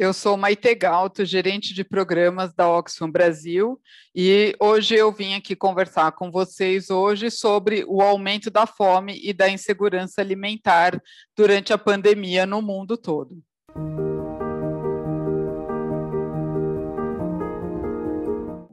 Eu sou Maite Galto, gerente de programas da Oxfam Brasil, e hoje eu vim aqui conversar com vocês hoje sobre o aumento da fome e da insegurança alimentar durante a pandemia no mundo todo.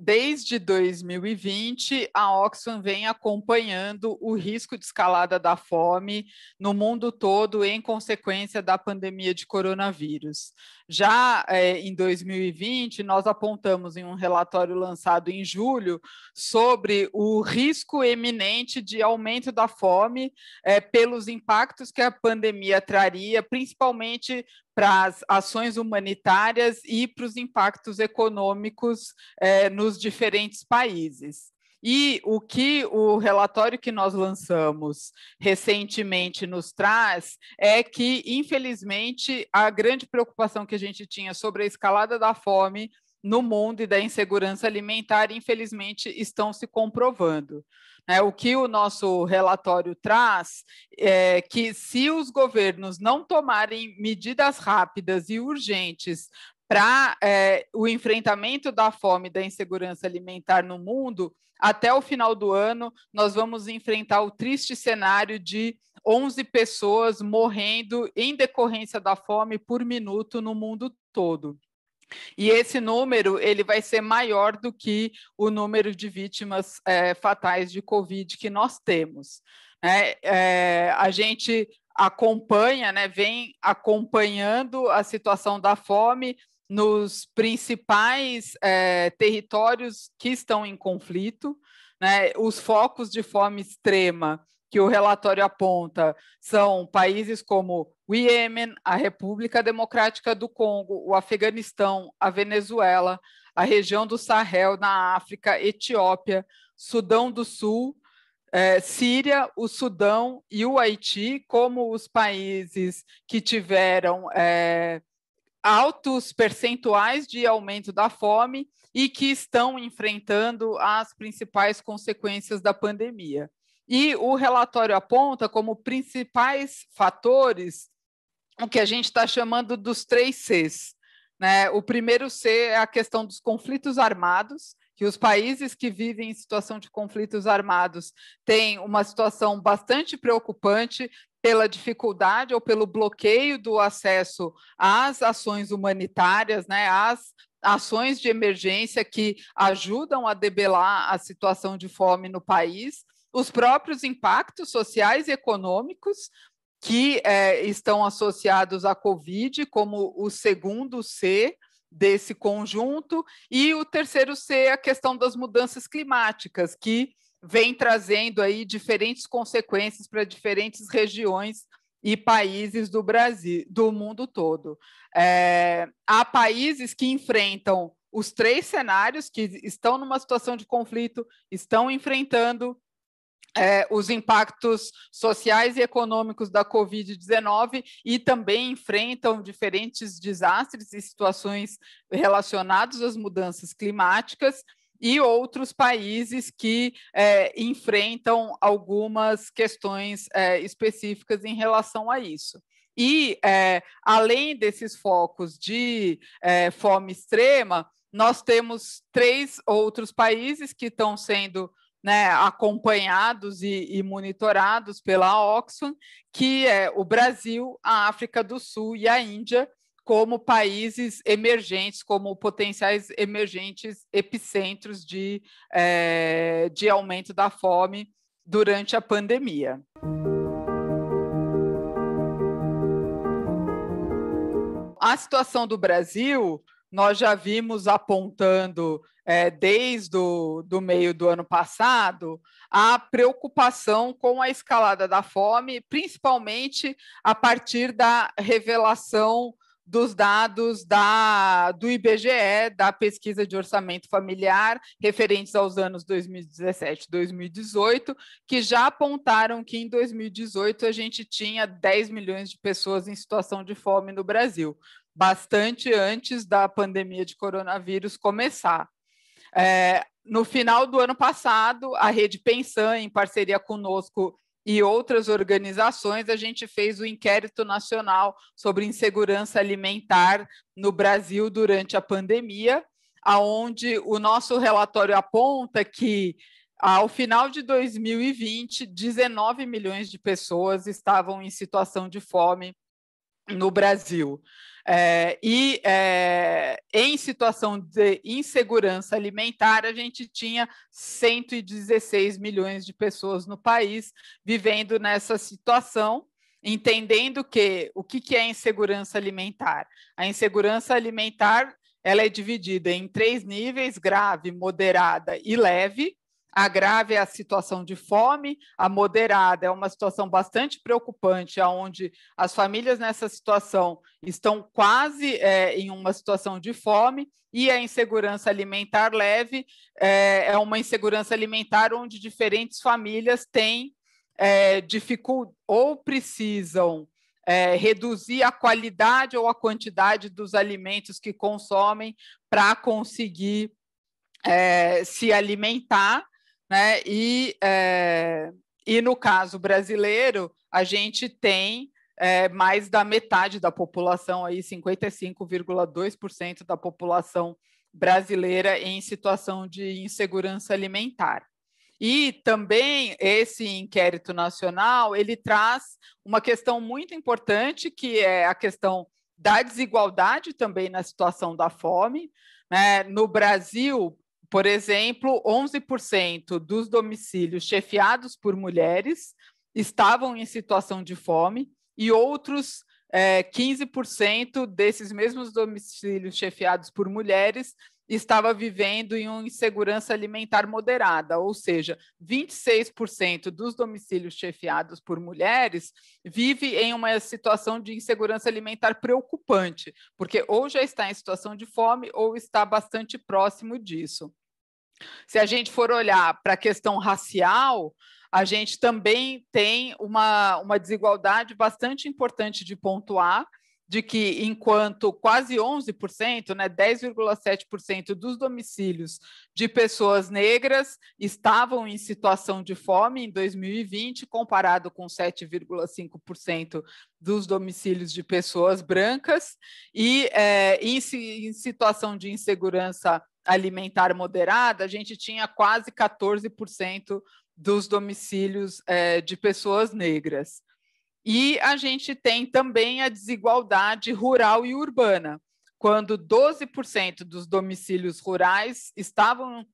desde 2020, a Oxfam vem acompanhando o risco de escalada da fome no mundo todo em consequência da pandemia de coronavírus. Já é, em 2020, nós apontamos em um relatório lançado em julho sobre o risco eminente de aumento da fome é, pelos impactos que a pandemia traria, principalmente para as ações humanitárias e para os impactos econômicos é, nos diferentes países. E o que o relatório que nós lançamos recentemente nos traz é que, infelizmente, a grande preocupação que a gente tinha sobre a escalada da fome no mundo e da insegurança alimentar, infelizmente, estão se comprovando. É, o que o nosso relatório traz é que, se os governos não tomarem medidas rápidas e urgentes para é, o enfrentamento da fome e da insegurança alimentar no mundo, até o final do ano, nós vamos enfrentar o triste cenário de 11 pessoas morrendo em decorrência da fome por minuto no mundo todo. E esse número ele vai ser maior do que o número de vítimas é, fatais de Covid que nós temos. Né? É, a gente acompanha, né, vem acompanhando a situação da fome nos principais é, territórios que estão em conflito. Né? Os focos de fome extrema que o relatório aponta são países como o Iêmen, a República Democrática do Congo, o Afeganistão, a Venezuela, a região do Sahel, na África, Etiópia, Sudão do Sul, eh, Síria, o Sudão e o Haiti, como os países que tiveram eh, altos percentuais de aumento da fome e que estão enfrentando as principais consequências da pandemia. E o relatório aponta como principais fatores o que a gente está chamando dos três Cs. Né? O primeiro C é a questão dos conflitos armados, que os países que vivem em situação de conflitos armados têm uma situação bastante preocupante pela dificuldade ou pelo bloqueio do acesso às ações humanitárias, né, às ações de emergência que ajudam a debelar a situação de fome no país, os próprios impactos sociais e econômicos que é, estão associados à Covid, como o segundo C desse conjunto, e o terceiro C, a questão das mudanças climáticas, que vem trazendo aí diferentes consequências para diferentes regiões e países do Brasil, do mundo todo. É, há países que enfrentam os três cenários que estão numa situação de conflito, estão enfrentando é, os impactos sociais e econômicos da Covid-19 e também enfrentam diferentes desastres e situações relacionadas às mudanças climáticas e outros países que é, enfrentam algumas questões é, específicas em relação a isso. E, é, além desses focos de é, fome extrema, nós temos três outros países que estão sendo né, acompanhados e, e, monitorados pela Oxfam, que é o Brasil, a África do Sul e a Índia, como países emergentes, como potenciais emergentes epicentros de, é, de aumento da fome durante a pandemia. A situação do Brasil, nós já vimos apontando é, desde o do meio do ano passado a preocupação com a escalada da fome, principalmente a partir da revelação dos dados da, do IBGE, da pesquisa de orçamento familiar, referentes aos anos 2017 e 2018, que já apontaram que em 2018 a gente tinha 10 milhões de pessoas em situação de fome no Brasil, bastante antes da pandemia de coronavírus começar. É, no final do ano passado, a Rede Pensan, em parceria conosco e outras organizações, a gente fez o inquérito nacional sobre insegurança alimentar no Brasil durante a pandemia, aonde o nosso relatório aponta que ao final de 2020, 19 milhões de pessoas estavam em situação de fome no Brasil. É, e é, em situação de insegurança alimentar, a gente tinha 116 milhões de pessoas no país vivendo nessa situação, entendendo que o que, que é insegurança alimentar? A insegurança alimentar ela é dividida em três níveis: grave, moderada e leve. A grave é a situação de fome, a moderada é uma situação bastante preocupante, onde as famílias nessa situação estão quase é, em uma situação de fome, e a insegurança alimentar leve é, é uma insegurança alimentar onde diferentes famílias têm é, dificuldade ou precisam é, reduzir a qualidade ou a quantidade dos alimentos que consomem para conseguir é, se alimentar né? E, é, e no caso brasileiro, a gente tem é, mais da metade da população, aí 55,2% da população brasileira em situação de insegurança alimentar. E também esse inquérito nacional, ele traz uma questão muito importante, que é a questão da desigualdade também na situação da fome. Né? No Brasil, por exemplo, 11% dos domicílios chefiados por mulheres estavam em situação de fome e outros é, 15% desses mesmos domicílios chefiados por mulheres estava vivendo em uma insegurança alimentar moderada, ou seja, 26% dos domicílios chefiados por mulheres vive em uma situação de insegurança alimentar preocupante, porque ou já está em situação de fome ou está bastante próximo disso. Se a gente for olhar para a questão racial, a gente também tem uma, uma desigualdade bastante importante de pontuar, de que enquanto quase 11%, né, 10,7% dos domicílios de pessoas negras estavam em situação de fome em 2020, comparado com 7,5% dos domicílios de pessoas brancas, e é, em, em situação de insegurança alimentar moderada, a gente tinha quase 14% dos domicílios é, de pessoas negras. E a gente tem também a desigualdade rural e urbana, quando 12% dos domicílios rurais estavam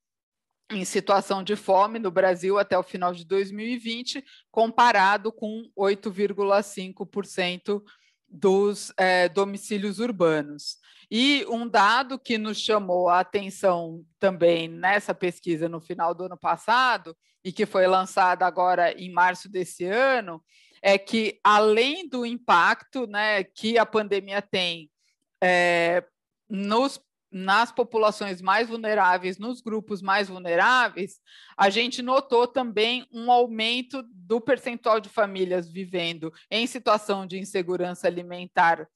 em situação de fome no Brasil até o final de 2020, comparado com 8,5% dos é, domicílios urbanos. E um dado que nos chamou a atenção também nessa pesquisa no final do ano passado, e que foi lançada agora em março desse ano, é que além do impacto né, que a pandemia tem é, nos, nas populações mais vulneráveis, nos grupos mais vulneráveis, a gente notou também um aumento do percentual de famílias vivendo em situação de insegurança alimentar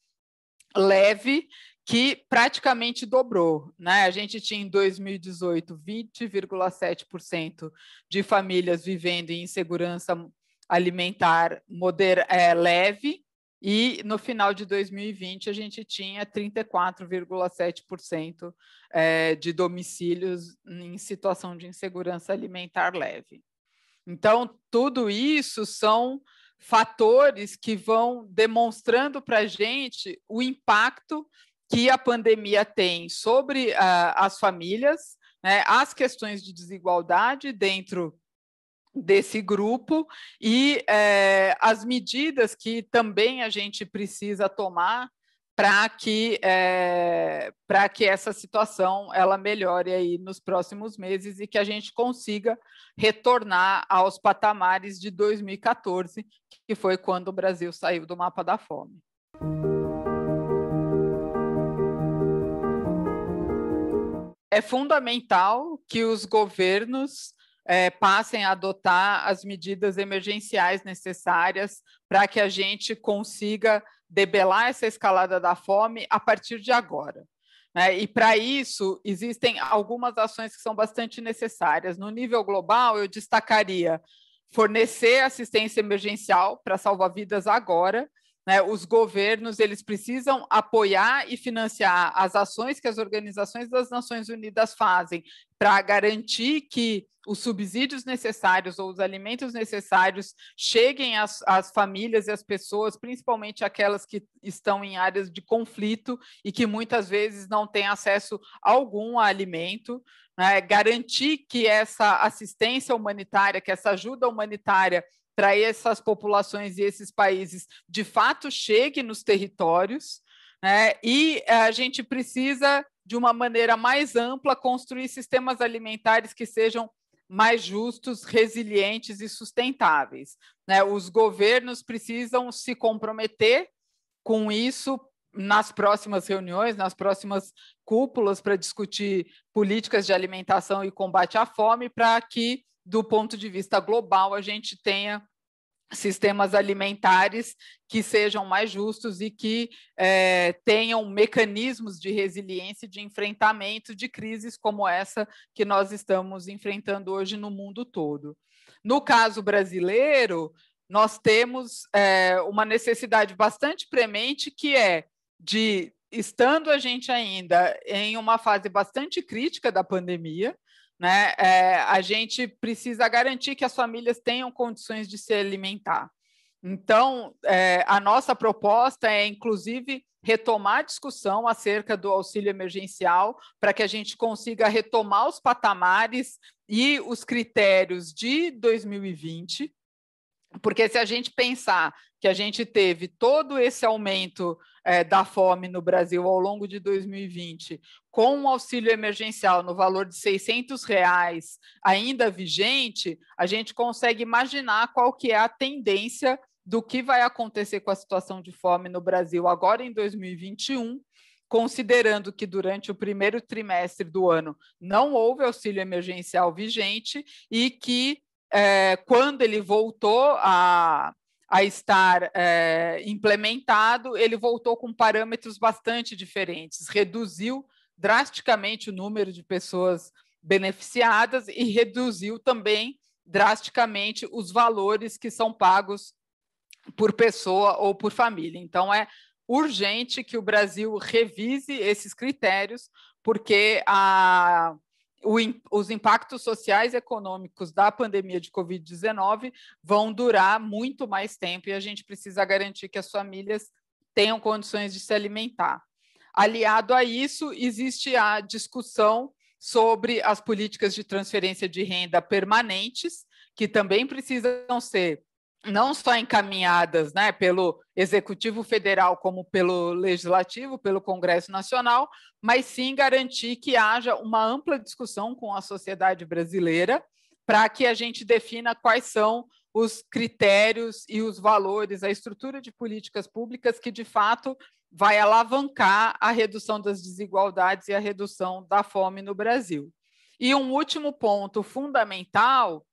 leve, que praticamente dobrou. Né? A gente tinha em 2018 20,7% de famílias vivendo em insegurança alimentar moder é, leve, e no final de 2020 a gente tinha 34,7% é, de domicílios em situação de insegurança alimentar leve. Então, tudo isso são fatores que vão demonstrando para a gente o impacto que a pandemia tem sobre uh, as famílias, né, as questões de desigualdade dentro desse grupo e eh, as medidas que também a gente precisa tomar para que, é, que essa situação ela melhore aí nos próximos meses e que a gente consiga retornar aos patamares de 2014, que foi quando o Brasil saiu do mapa da fome. é fundamental que os governos é, passem a adotar as medidas emergenciais necessárias para que a gente consiga debelar essa escalada da fome a partir de agora. Né? E para isso, existem algumas ações que são bastante necessárias. No nível global, eu destacaria fornecer assistência emergencial para salvar vidas agora né? Os governos eles precisam apoiar e financiar as ações que as organizações das Nações Unidas fazem para garantir que os subsídios necessários ou os alimentos necessários cheguem às, às, famílias e às pessoas, principalmente aquelas que estão em áreas de conflito e que muitas vezes não têm acesso algum a alimento, né? garantir que essa assistência humanitária, que essa ajuda humanitária para essas populações e esses países de fato cheguem nos territórios, né? e a gente precisa, de uma maneira mais ampla, construir sistemas alimentares que sejam mais justos, resilientes e sustentáveis. Né? Os governos precisam se comprometer com isso nas próximas reuniões, nas próximas cúpulas para discutir políticas de alimentação e combate à fome, para que do ponto de vista global, a gente tenha sistemas alimentares que sejam mais justos e que é, tenham mecanismos de resiliência e de enfrentamento de crises como essa que nós estamos enfrentando hoje no mundo todo. No caso brasileiro, nós temos é, uma necessidade bastante premente que é de estando a gente ainda em uma fase bastante crítica da pandemia, né? É, a gente precisa garantir que as famílias tenham condições de se alimentar. Então, é, a nossa proposta é, inclusive, retomar a discussão acerca do auxílio emergencial, para que a gente consiga retomar os patamares e os critérios de 2020, porque se a gente pensar que a gente teve todo esse aumento é, da fome no Brasil ao longo de 2020, com um auxílio emergencial no valor de 600 reais ainda vigente, a gente consegue imaginar qual que é a tendência do que vai acontecer com a situação de fome no Brasil agora em 2021, considerando que durante o primeiro trimestre do ano não houve auxílio emergencial vigente e que é, quando ele voltou a, a estar é, implementado, ele voltou com parâmetros bastante diferentes, reduziu drasticamente o número de pessoas beneficiadas e reduziu também drasticamente os valores que são pagos por pessoa ou por família. Então, é urgente que o Brasil revise esses critérios, porque a o, os impactos sociais e econômicos da pandemia de Covid-19 vão durar muito mais tempo e a gente precisa garantir que as famílias tenham condições de se alimentar. Aliado a isso, existe a discussão sobre as políticas de transferência de renda permanentes, que também precisam ser não só encaminhadas né, pelo Executivo Federal, como pelo Legislativo, pelo Congresso Nacional, mas sim garantir que haja uma ampla discussão com a sociedade brasileira para que a gente defina quais são os critérios e os valores, a estrutura de políticas públicas que, de fato, vai alavancar a redução das desigualdades e a redução da fome no Brasil. E um último ponto fundamental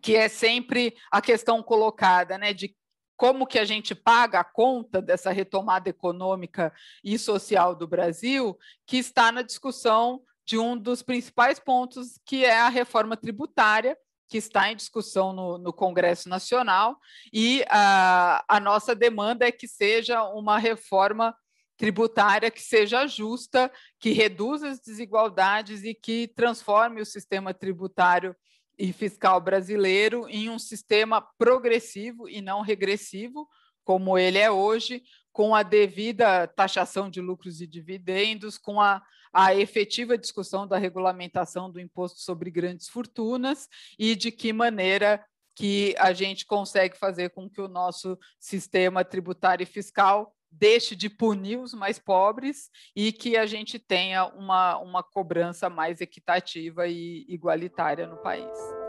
que é sempre a questão colocada, né, de como que a gente paga a conta dessa retomada econômica e social do Brasil, que está na discussão de um dos principais pontos, que é a reforma tributária, que está em discussão no, no Congresso Nacional, e a, a nossa demanda é que seja uma reforma tributária que seja justa, que reduza as desigualdades e que transforme o sistema tributário e fiscal brasileiro em um sistema progressivo e não regressivo, como ele é hoje, com a devida taxação de lucros e dividendos, com a, a efetiva discussão da regulamentação do imposto sobre grandes fortunas e de que maneira que a gente consegue fazer com que o nosso sistema tributário e fiscal deixe de punir os mais pobres e que a gente tenha uma, uma cobrança mais equitativa e igualitária no país.